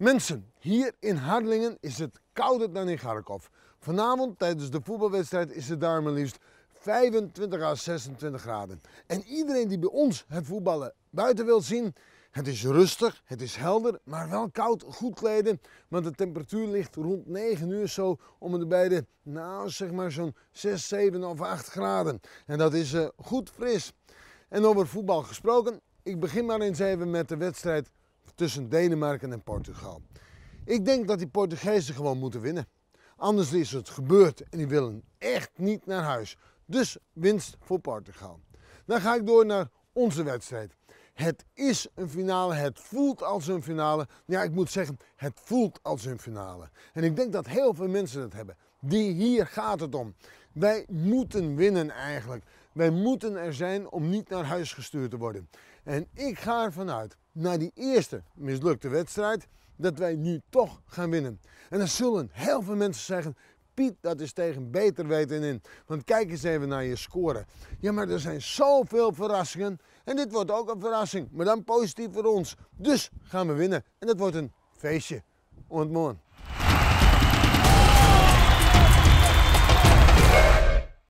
Mensen, hier in Harlingen is het kouder dan in Kharkov. Vanavond tijdens de voetbalwedstrijd is het daar maar liefst 25 à 26 graden. En iedereen die bij ons het voetballen buiten wil zien, het is rustig, het is helder, maar wel koud, goed kleden. Want de temperatuur ligt rond 9 uur zo om de beide, nou zeg maar zo'n 6, 7 of 8 graden. En dat is eh, goed fris. En over voetbal gesproken, ik begin maar eens even met de wedstrijd tussen Denemarken en Portugal. Ik denk dat die Portugezen gewoon moeten winnen. Anders is het gebeurd en die willen echt niet naar huis. Dus winst voor Portugal. Dan ga ik door naar onze wedstrijd. Het is een finale, het voelt als een finale. Ja, ik moet zeggen, het voelt als een finale. En ik denk dat heel veel mensen dat hebben. Die hier gaat het om. Wij moeten winnen eigenlijk. Wij moeten er zijn om niet naar huis gestuurd te worden. En ik ga ervan uit, na die eerste mislukte wedstrijd, dat wij nu toch gaan winnen. En dan zullen heel veel mensen zeggen, Piet, dat is tegen beter weten in. Want kijk eens even naar je score. Ja, maar er zijn zoveel verrassingen. En dit wordt ook een verrassing, maar dan positief voor ons. Dus gaan we winnen. En dat wordt een feestje. Ontmoen.